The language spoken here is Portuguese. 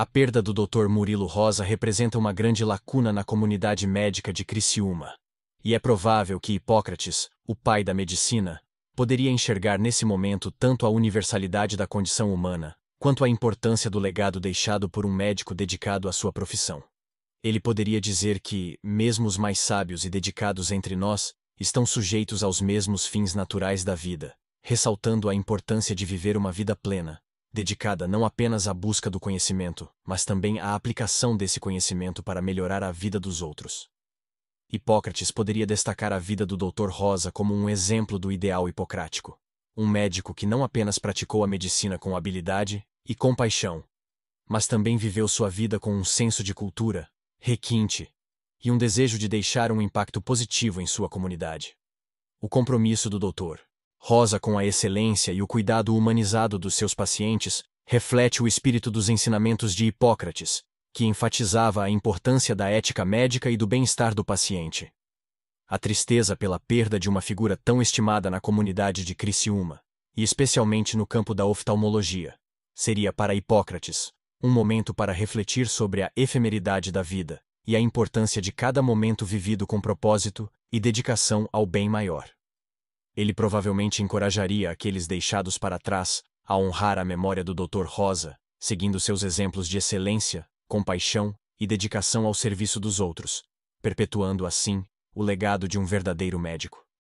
A perda do Dr. Murilo Rosa representa uma grande lacuna na comunidade médica de Criciúma. E é provável que Hipócrates, o pai da medicina, poderia enxergar nesse momento tanto a universalidade da condição humana, quanto a importância do legado deixado por um médico dedicado à sua profissão. Ele poderia dizer que, mesmo os mais sábios e dedicados entre nós, estão sujeitos aos mesmos fins naturais da vida, ressaltando a importância de viver uma vida plena, dedicada não apenas à busca do conhecimento, mas também à aplicação desse conhecimento para melhorar a vida dos outros. Hipócrates poderia destacar a vida do Dr. Rosa como um exemplo do ideal hipocrático, um médico que não apenas praticou a medicina com habilidade e compaixão, mas também viveu sua vida com um senso de cultura, requinte, e um desejo de deixar um impacto positivo em sua comunidade. O compromisso do doutor Rosa, com a excelência e o cuidado humanizado dos seus pacientes, reflete o espírito dos ensinamentos de Hipócrates, que enfatizava a importância da ética médica e do bem-estar do paciente. A tristeza pela perda de uma figura tão estimada na comunidade de Criciúma, e especialmente no campo da oftalmologia, seria para Hipócrates um momento para refletir sobre a efemeridade da vida e a importância de cada momento vivido com propósito e dedicação ao bem maior ele provavelmente encorajaria aqueles deixados para trás a honrar a memória do Dr. Rosa, seguindo seus exemplos de excelência, compaixão e dedicação ao serviço dos outros, perpetuando assim o legado de um verdadeiro médico.